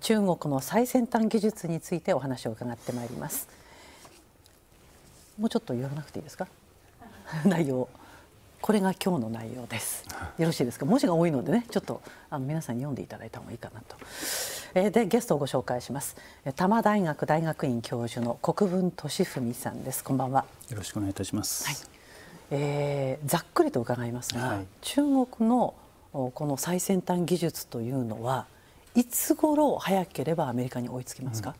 中国の最先端技術についてお話を伺ってまいりますもうちょっと言わなくていいですか 内容これが今日の内容ですよろしいですか文字が多いのでねちょっとあの皆さんに読んでいただいた方がいいかなと、えでゲストをご紹介します多摩大学大学院教授の国分俊文さんですこんばんはよろしくお願いいたします、はいえー、ざっくりと伺いますが、はい、中国のこの最先端技術というのはいつ頃早ければアメリカに追いつきますか、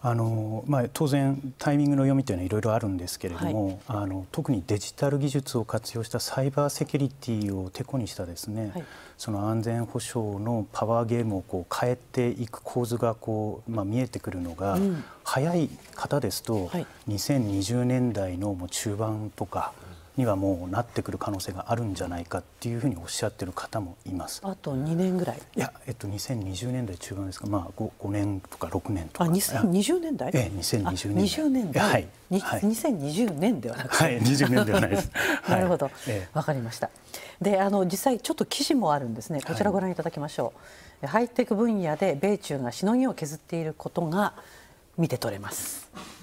あのまあ、当然タイミングの読みというのはいろいろあるんですけれども、はい、あの特にデジタル技術を活用したサイバーセキュリティをてこにしたですね、はい、その安全保障のパワーゲームをこう変えていく構図がこう、まあ、見えてくるのが、早い方ですと、はい、2020年代のもう中盤とか。にはもうなってくる可能性があるんじゃないかっていうふうにおっしゃってる方もいますあと2年ぐらいいや、えっと、2020年代中盤ですか、まあ、5, 5年とか6年とかあ2020年代ええ2020年代年代はい、はい、2020年ではなくはい20年ではないです なるほどわ、ええ、かりましたであの実際ちょっと記事もあるんですねこちらご覧いただきましょう、はい、ハイテク分野で米中がしのぎを削っていることが見て取れます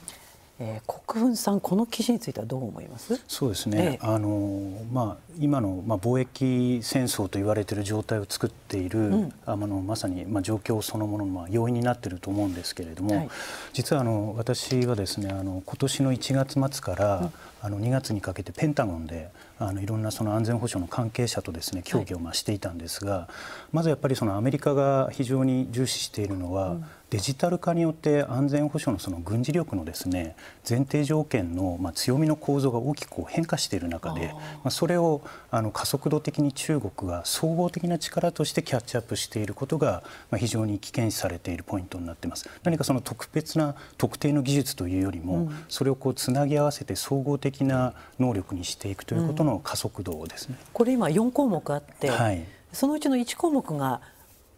えー、国分さん、この記事についてはどう思いますそうですね、えー、あのまあ、今の、まあ、貿易戦争と言われている状態を作っている、うん、あのまさに、まあ、状況そのものの、まあ、要因になっていると思うんですけれども、はい、実はあの私はですねあの今年の1月末から、うん、あの2月にかけてペンタゴンであのいろんなその安全保障の関係者とですね協議をまあしていたんですが、はい、まずやっぱりそのアメリカが非常に重視しているのは、うんデジタル化によって安全保障のその軍事力のですね前提条件のまあ強みの構造が大きく変化している中でまあそれをあの加速度的に中国が総合的な力としてキャッチアップしていることがまあ非常に危険視されているポイントになっています何かその特別な特定の技術というよりもそれをこうつなぎ合わせて総合的な能力にしていくということの加速度ですね、うん、これ今4項目あって、はい、そのうちの1項目が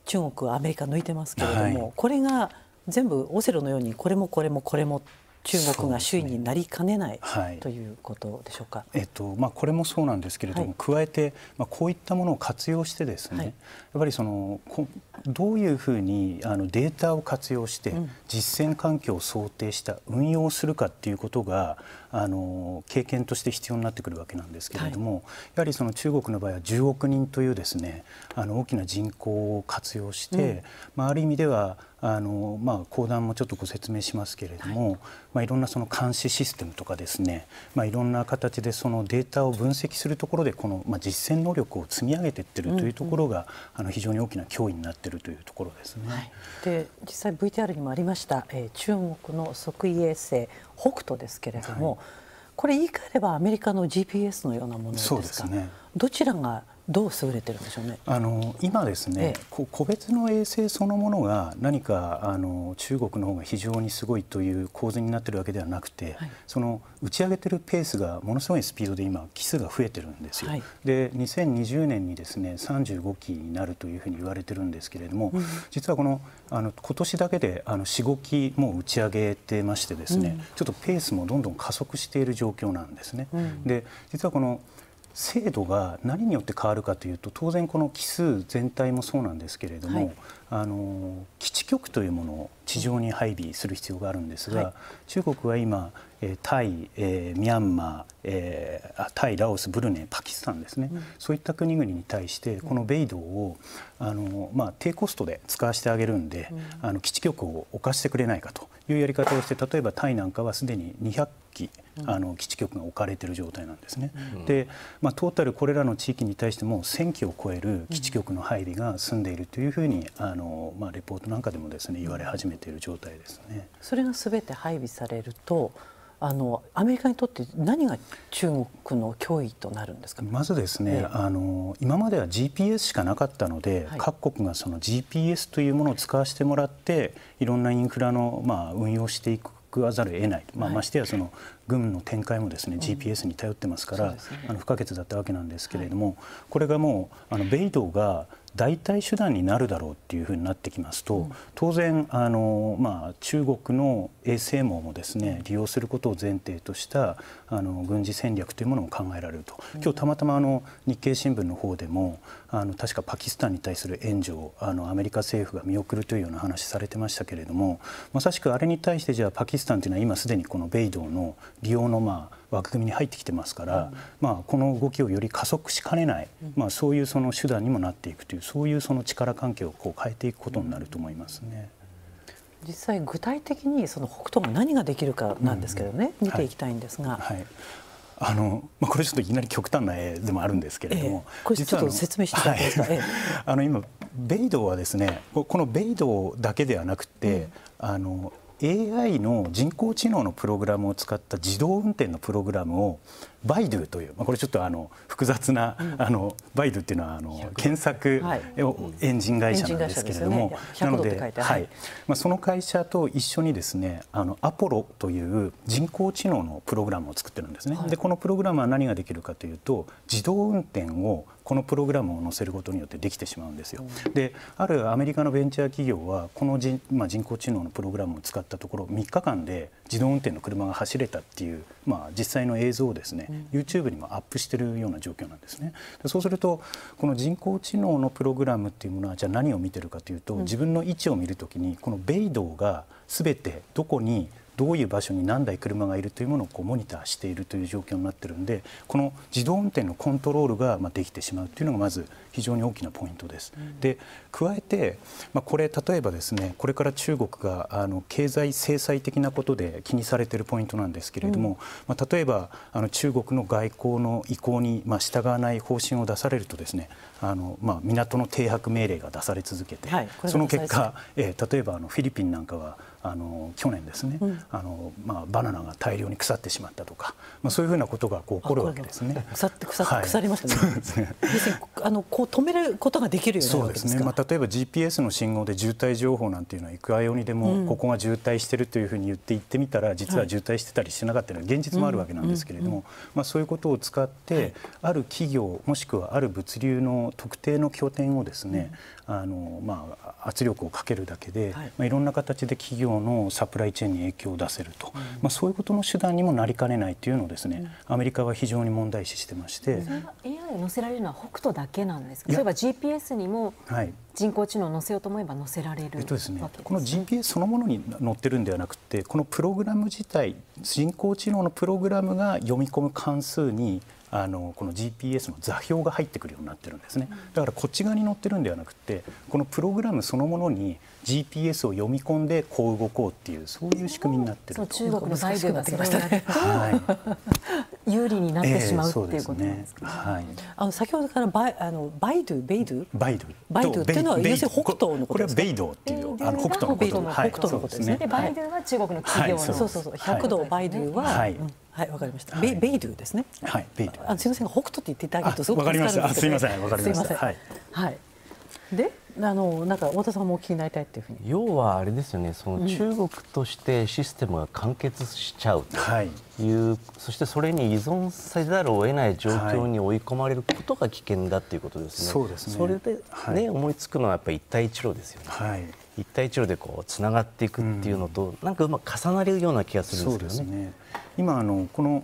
中国アメリカ抜いてますけれども、はい、これが全部オセロのようにこれもこれもこれも中国が首位になりかねない、ねはい、ということでしょうか、えっとまあ、これもそうなんですけれども、はい、加えて、まあ、こういったものを活用してですね、はい、やっぱりそのこどういうふうにあのデータを活用して、実践環境を想定した運用するかっていうことが、うんあの経験として必要になってくるわけなんですけれども、はい、やはりその中国の場合は10億人というですねあの大きな人口を活用して、うん、まあ、ある意味ではあのまあ、講談もちょっとご説明しますけれども、はいまあ、いろんなその監視システムとかですね、まあ、いろんな形でそのデータを分析するところでこの、まあ、実践能力を積み上げていってるというところが、うんうん、あの非常に大きな脅威になっているというところですね、はい、で実際 VTR にもありました、えー、中国の即位衛星北斗ですけれども、はい、これ言い換えればアメリカの GPS のようなものですか。そうですね。どちらがどう優れてるんでしょうねあの今ですね、ええ、個別の衛星そのものが何かあの中国の方が非常にすごいという構図になっているわけではなくて、はい、その打ち上げてるペースがものすごいスピードで今機数が増えてるんですよ。はい、で2020年にですね35機になるというふうに言われてるんですけれども、うん、実はこのあの今年だけで45機もう打ち上げてましてですね、うん、ちょっとペースもどんどん加速している状況なんですね。うん、で実はこの制度が何によって変わるかというと当然この奇数全体もそうなんですけれども、はい、あの基地局というものを地上に配備する必要があるんですが、はい、中国は今、えタイ、えー、ミャンマー、えー、タイラオスブルネパキスタンですね、うん、そういった国々に対してこの米道をあの、まあ、低コストで使わせてあげるんで、うん、あの基地局を置かせてくれないかというやり方をして例えばタイなんかはすでに200機あの基地局が置かれている状態なんですね。で、まあ、トータルこれらの地域に対しても1000機を超える基地局の配備が進んでいるというふうにあの、まあ、レポートなんかでもですね言われ始めている状態ですね。それがすべて配備されるとあのアメリカにとって何が中国の脅威となるんですかまずですね、ええ、あの今までは GPS しかなかったので、はい、各国がその GPS というものを使わせてもらっていろんなインフラの、まあ、運用していくわざるを得ない、まあ、ましてやその軍の展開もですね、はい、GPS に頼ってますから、うんね、あの不可欠だったわけなんですけれども、はい、これがもうあの米ドが代替手段になるだろうっていうふうになってきますと、当然あの、まあ、中国の衛星網もですね利用することを前提としたあの軍事戦略というものも考えられると、今日たまたまあの日経新聞の方でもあの確かパキスタンに対する援助をあのアメリカ政府が見送るというような話されてましたけれどもまさしくあれに対してじゃあパキスタンというのは今すでにこの米ドの利用のまあ枠組みに入ってきてますから、まあ、この動きをより加速しかねない、まあ、そういうその手段にもなっていくというそういうその力関係をこう変えていくことになると思いますね。実際具体的にその北東が何ができるかなんですけどね、見ていきたいんですが、はい、はいあのまあ、これちょっといきなり極端な絵でもあるんですけれども、ええ、これちょっと説明していだけまはい、あの今ベイドはですねこのベイドだけではなくて、うん、あの AI の人工知能のプログラムを使った自動運転のプログラムをバイドゥという、まあ、これちょっとあの複雑な、あのバイドゥっていうのはあの検索エンジン会社なんですけれども、なので、はいまあ、その会社と一緒にですねあのアポロという人工知能のプログラムを作ってるんですね。でこのプログラムは何ができるかというと自動運転をこのプログラムを載せることによってできてしまうんですよ。であるアメリカのベンチャー企業はこのじ、まあ、人工知能のプログラムを使ったところ3日間で自動運転の車が走れたっていう、まあ、実際の映像をですね、うん、YouTube にもアップしてるような状況なんですねそうするとこの人工知能のプログラムっていうものはじゃあ何を見てるかというと、自分の位置を見るときにこのベイドウが全てどこにどういう場所に何台車がいるというものをこうモニターしているという状況になってるんでこの自動運転のコントロールがまできてしまうというのがまず非常に大きなポイントです。で加えて、まあ、これ例えばですねこれから中国があの経済制裁的なことで気にされているポイントなんですけれども、うん、まあ、例えばあの中国の外交の意向に、まあ、従わない方針を出されるとですねあの、まあ、港の停泊命令が出され続けて、はい、その結果、えー、例えばあのフィリピンなんかはあの去年ですね、うん、あのまあ、バナナが大量に腐ってしまったとか、まあ、そういうふうなことがこう起こるわけですね。腐って腐って、腐りましたね。そうですね。あのこう止めることができるようそうですね。まあ例えば GPS の信号で渋滞情報なんていうのは行くあようにでも、うん、ここが渋滞してるというふうに言って行ってみたら実は渋滞してたりしてなかったり、は現実もあるわけなんですけれども、まあそういうことを使って、はい、ある企業もしくはある物流の特定の拠点をですね、うん、あのまあ圧力をかけるだけで、はい、まあいろんな形で企業のサプライチェーンに影響を出せると、うん、まあ、そういうことの手段にもなりかねないというのをですね、うん、アメリカは非常に問題視してましてそれが AI を載せられるのは北斗だけなんですか例えば GPS にも、はい、人工知能を載せようと思えば載せられる、えっとですね、この GPS そのものに載ってるんではなくてこのプログラム自体人工知能のプログラムが読み込む関数にあのこの GPS の座標が入ってくるようになってるんですねだからこっち側に載ってるんではなくてこのプログラムそのものに GPS を読み込んでこう動こうっていうそういう仕組みになってると中国の財務がそれをやると、はい、有利になってしまう、えー、っていうことなんですか、ね、はい、あの先ほどからバイあのバイドゥベイドゥバイドゥバイドゥっていうのは北東のことですかこれは米道っていうあの北東のことの北東のことですね、でバイドゥは中国の企業の、そうそうそう百度バイドゥは、はいはいわかりました、ベベイドゥですねはいベイドゥあすみません北斗って言っていただけるとすごくわかりましたすみませんわかりましたはい、はいであのなんか太田さんもお聞きになりたいっていうふうに要はあれですよねその中国としてシステムが完結しちゃうという、うん、そしてそれに依存せざるを得ない状況に追い込まれることが危険だということですね、はい、そうですねそれでね、はい、思いつくのはやっぱり一帯一路ですよね、はい、一帯一路でこうつながっていくっていうのと、うん、なんかうまく重なるような気がするんですよどね、ね、今あのこの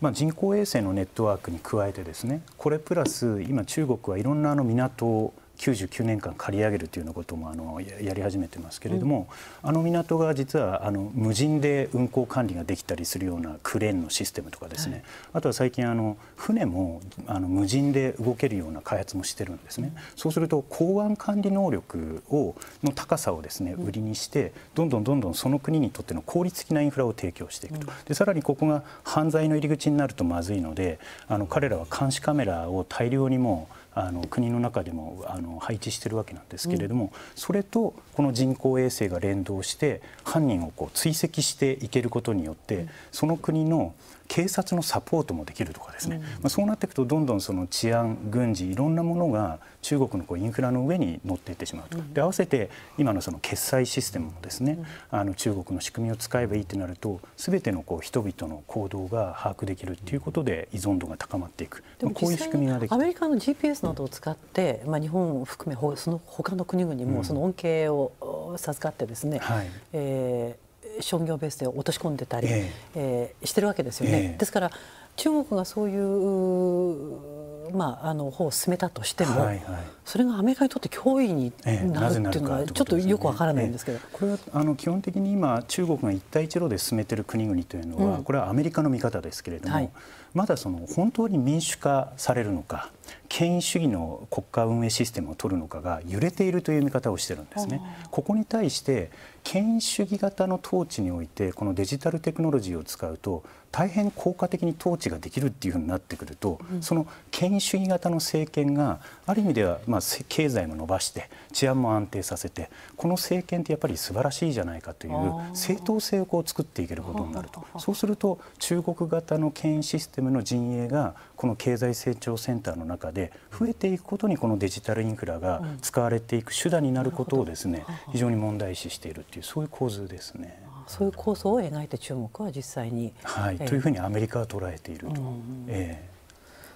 まあ、人工衛星のネットワークに加えてですねこれプラス今中国はいろんなあの港を99年間借り上げるというようなこともあのやり始めてますけれども、うん、あの港が実はあの無人で運航管理ができたりするようなクレーンのシステムとかですね、はい、あとは最近あの船もあの無人で動けるような開発もしてるんですね、うん、そうすると港湾管理能力をの高さをですね売りにしてどんどんどんどんその国にとっての効率的なインフラを提供していくと、うん、でさらにここが犯罪の入り口になるとまずいのであの彼らは監視カメラを大量にもうあの国の中でもあの配置してるわけなんですけれども、うん、それとこの人工衛星が連動して犯人をこう追跡していけることによって、うん、その国の警察のサポートもできるとかですね、まあ、そうなっていくとどんどんその治安軍事いろんなものが中国のこうインフラの上に乗っていってしまうとで合わせて今のその決済システムもですねあの中国の仕組みを使えばいいってなるとすべてのこう人々の行動が把握できるっていうことで依存度が高まっていく、まあ、こういう仕組みができアメリカの GPS などを使って、まあ、日本を含めその他の国々もその恩恵を授かってですね、はいえー商業ベースで落とし込んでたり、えええー、してるわけですよね。ですから中国がそういう、まあ、あの方を進めたとしても、はいはい、それがアメリカにとって脅威になるっていうのは、ちょっとよくわからないんですけど、え、これはあの基本的に今中国が一帯一路で進めている国々というのは、うん、これはアメリカの見方ですけれども、はい、まだその本当に民主化されるのか権威主義の国家運営システムを取るのかが揺れているという見方をしてるんですね。ここに対して権威主義型の統治においてこのデジタルテクノロジーを使うと大変効果的に統治ができるっていうふうになってくると、うん、その権威主義型の政権がある意味では、まあ、経済も伸ばして治安も安定させてこの政権ってやっぱり素晴らしいじゃないかという正当性をこう作っていけることになるとそうすると中国型の権威システムの陣営がこの経済成長センターの中で増えていくことにこのデジタルインフラが使われていく手段になることをですね非常に問題視しているっていうそういう構図ですね。そういう構想を描いて注目は実際に、はいというふうにアメリカは捉えていると。うん、えー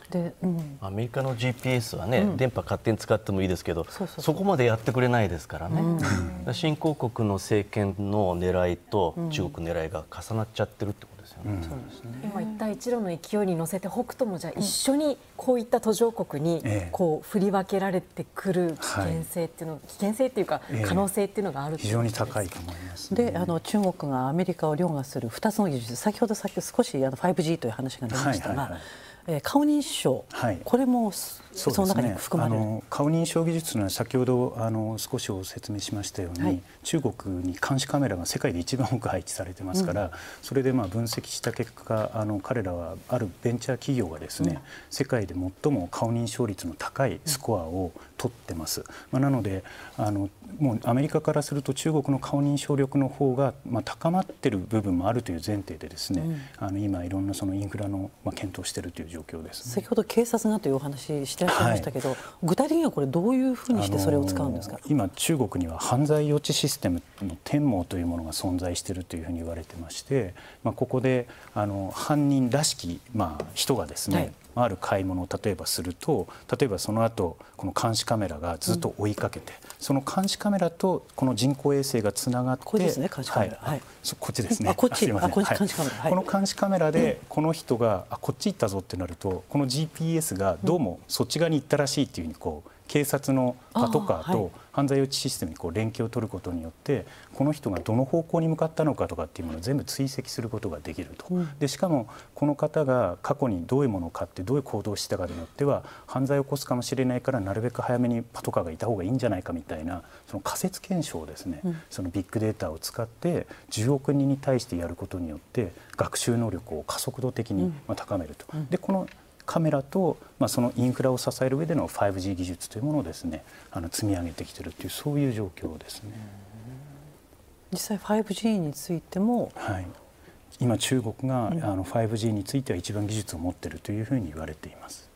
で、うん、アメリカの GPS はね、うん、電波勝手に使ってもいいですけどそこまでやってくれないですからね、うん、新興国の政権の狙いと中国狙いが重なっちゃってるってことですよねうん、そうですね今一帯一路の勢いに乗せて北斗もじゃあ一緒にこういった途上国にこう振り分けられてくる危険性っていうの、はい、危険性っていうか可能性っていうのがある、えー、非常に高いと思います、ね、であの中国がアメリカを凌駕する2つの技術先ほど先ほど少しあの 5G という話が出ましたが、はいはいはいえー、顔認証、はい、これもそ、ね,、の中に含まれる顔認証技術というのは先ほどあの少し説明しましたように、はい、中国に監視カメラが世界で一番多く配置されてますから、うん、それでまあ分析した結果あの彼らはあるベンチャー企業がですね、うん、世界で最も顔認証率の高いスコアを取ってます、うん、まあ、なのであのもうアメリカからすると中国の顔認証力の方がまあ高まってる部分もあるという前提でですね、あの今いろんなそのインフラのまあ検討しているという状況です、ね、先ほど警察がというお話してらっしゃいましたけど、はい、具体的にはこれどういうふうにしてそれを使うんですか今中国には犯罪予知システムの天網というものが存在しているというふうに言われてまして、まあ、ここであの犯人らしき、まあ、人がですね、はいある買い物を例えばすると例えばその後この監視カメラがずっと追いかけて、その監視カメラとこの人工衛星がつながってこっちですねはい、こっちですねこの監視カメラでこの人が、あこっち行ったぞってなるとこの GPS がどうもそっち側に行ったらしいっていうふうにこう警察のパトカーと犯罪予知システムにこう連携を取ることによってこの人がどの方向に向かったのかとかっていうものを全部追跡することができると、でしかもこの方が過去にどういうものを買ってどういう行動をしたかによっては犯罪を起こすかもしれないからなるべく早めにパトカーがいた方がいいんじゃないかみたいなその仮説検証をですね、そのビッグデータを使って10億人に対してやることによって学習能力を加速度的に高めると。でこのカメラと、まあ、そのインフラを支える上での 5G 技術というものをですねあの積み上げてきてるというそういう状況ですね。実際 5G についても、はい、今中国が、うん、あの 5G については一番技術を持っているというふうに言われています。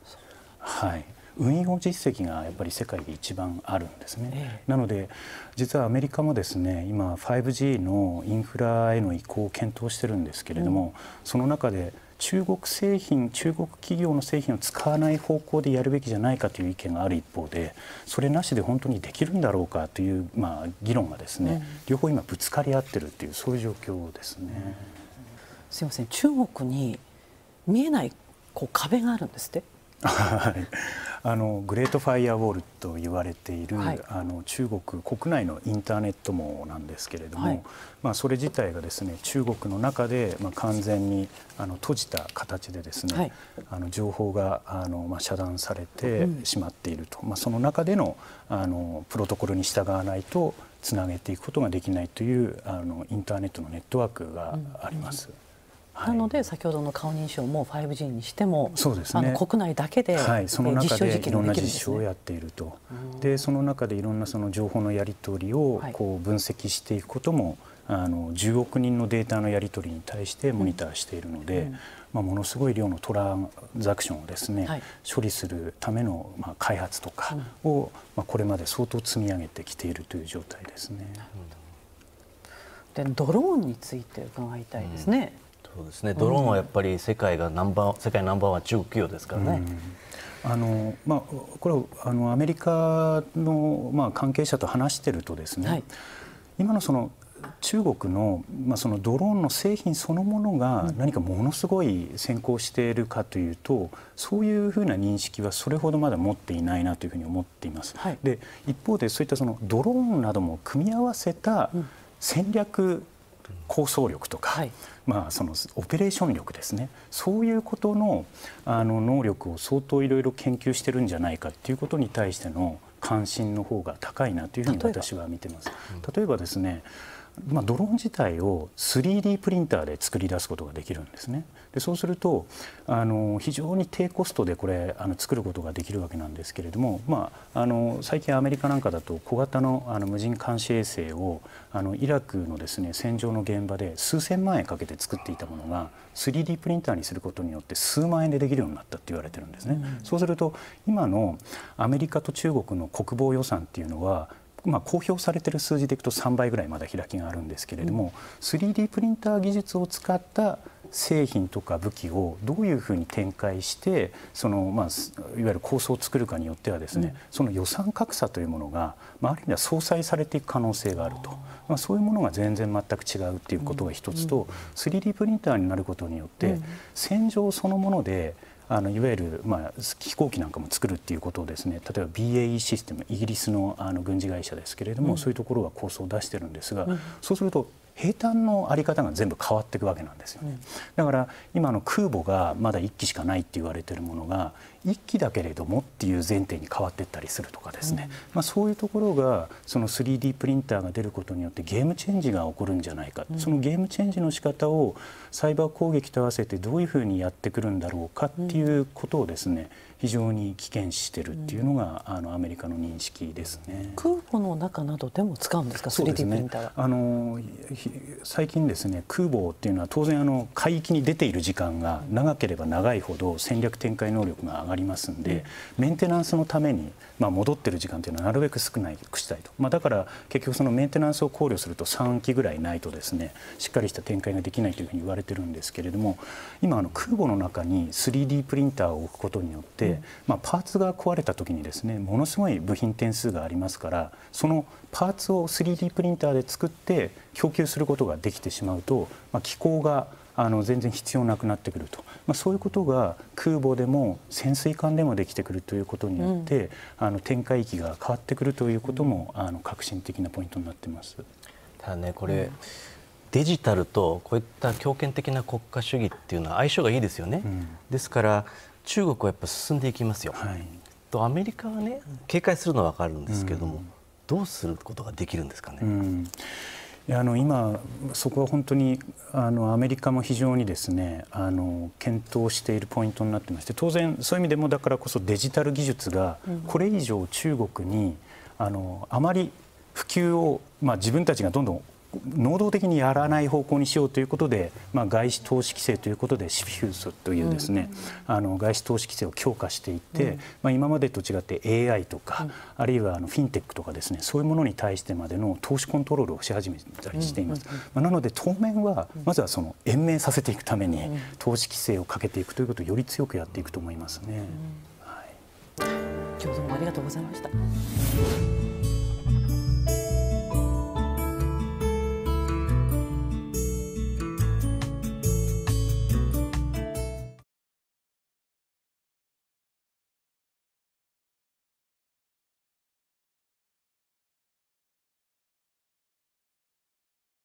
はい、運用実績がやっぱり世界で一番あるんですね、ええ、なので実はアメリカもですね今 5G のインフラへの移行を検討してるんですけれども、うん、その中で中国製品中国企業の製品を使わない方向でやるべきじゃないかという意見がある一方でそれなしで本当にできるんだろうかという、まあ、議論がですね、うん、両方今ぶつかり合ってるっていうそういう状況ですね。すいません中国に見えないこう壁があるんですって はいあのグレートファイアウォールと言われている、はい、あの中国国内のインターネット網なんですけれども、はい、まあ、それ自体がですね中国の中で、まあ、完全にあの閉じた形でですね、はい、あの情報があの、まあ、遮断されてしまっていると、うん、まあ、その中でのあのプロトコルに従わないとつなげていくことができないというあのインターネットのネットワークがあります。うんうんなので先ほどの顔認証も 5G にしてもそうです、ね、あの国内だけで、はい、その中でいろんな実証をやっていると、でその中でいろんなその情報のやり取りをこう分析していくことも、あの10億人のデータのやり取りに対してモニターしているので、うんまあ、ものすごい量のトランザクションをですね、はい、処理するための、まあ、開発とかを、うん、まあ、これまで相当積み上げてきているという状態ですね。でドローンについて伺いたいですね。そうですねドローンはやっぱり世界がナンバー世界ナンバーワン中国企業ですからね。あのまあ、これはあのアメリカの、まあ、関係者と話してるとですね、はい、今のその中国の,、まあそのドローンの製品そのものが何かものすごい先行しているかというとそういうふうな認識はそれほどまだ持っていないなというふうに思っています。はい、で一方でそういったそのドローンなども組み合わせた戦略構想力とか、はい、まあ、そのオペレーション力ですねそういうことのあの能力を相当いろいろ研究してるんじゃないかっていうことに対しての関心の方が高いなというふうに私は見てます。例えばですねまあ、ドローン自体を 3D プリンターで作り出すことができるんですね。でそうするとあの非常に低コストでこれあの作ることができるわけなんですけれども、まあ、あの最近アメリカなんかだと小型のあの無人監視衛星をあのイラクのですね戦場の現場で数千万円かけて作っていたものが 3D プリンターにすることによって数万円でできるようになったって言われてるんですね。うん、そうすると今のアメリカと中国の国防予算っていうのはまあ、公表されている数字でいくと3倍ぐらいまだ開きがあるんですけれども、3D プリンター技術を使った製品とか武器をどういうふうに展開してその、まあ、いわゆる構想を作るかによってはですね、うん、その予算格差というものが、まあ、ある意味では相殺されていく可能性があると。まあ、そういうものが全然全く違うっていうことが一つと、うん、3D プリンターになることによって、戦場そのものであのいわゆる、まあ、飛行機なんかも作るっていうことをですね例えば BAE システムイギリスのあの軍事会社ですけれども、うん、そういうところは構想を出してるんですが、うん、そうすると平坦の在り方が全部変わっていくわけなんですよね、だから今の空母がまだ1機しかないって言われてるものが一機だけれどもっていう前提に変わっていったりするとかですね、まあ、そういうところがその 3D プリンターが出ることによってゲームチェンジが起こるんじゃないか、そのゲームチェンジの仕方をサイバー攻撃と合わせてどういうふうにやってくるんだろうかっていうことをですね非常に危険視してるっていうのが、あのアメリカの認識ですね。空母の中などでも使うんですか、3D プリンターは。ね、あの最近ですね、空母っていうのは当然あの海域に出ている時間が長ければ長いほど戦略展開能力が上ががりますんでメンテナンスのために、まあ、戻ってる時間というのはなるべく少なくしたいと、まあ、だから結局そのメンテナンスを考慮すると3期ぐらいないとですねしっかりした展開ができないというふうに言われてるんですけれども今あの空母の中に 3D プリンターを置くことによって、うん、まあ、パーツが壊れた時にですねものすごい部品点数がありますからそのパーツを 3D プリンターで作って供給することができてしまうと、まあ、機構があの全然必要なくなってくると、まあ、そういうことが空母でも潜水艦でもできてくるということによって、うん、あの展開域が変わってくるということも、うん、あの革新的なポイントになってます。ただねこれ、うん、デジタルとこういった強権的な国家主義っていうのは相性がいいですよね、ですから中国はやっぱ進んでいきますよ、はい、とアメリカはね警戒するのは分かるんですけれども、どうすることができるんですかね。うんあの今そこは本当にあのアメリカも非常にですねあの検討しているポイントになってまして当然そういう意味でもだからこそデジタル技術がこれ以上中国にあのあまり普及を、まあ、自分たちがどんどん能動的にやらない方向にしようということで、まあ、外資投資規制ということでシフィースというですね、うん、あの外資投資規制を強化していて、うん、まあ、今までと違って AI とか、うん、あるいはあのフィンテックとかですねそういうものに対してまでの投資コントロールをし始めたりしています、まなので当面はまずはその延命させていくために投資規制をかけていくということをより強くやっていくと思いますね。はい、今日どうもありがとうございました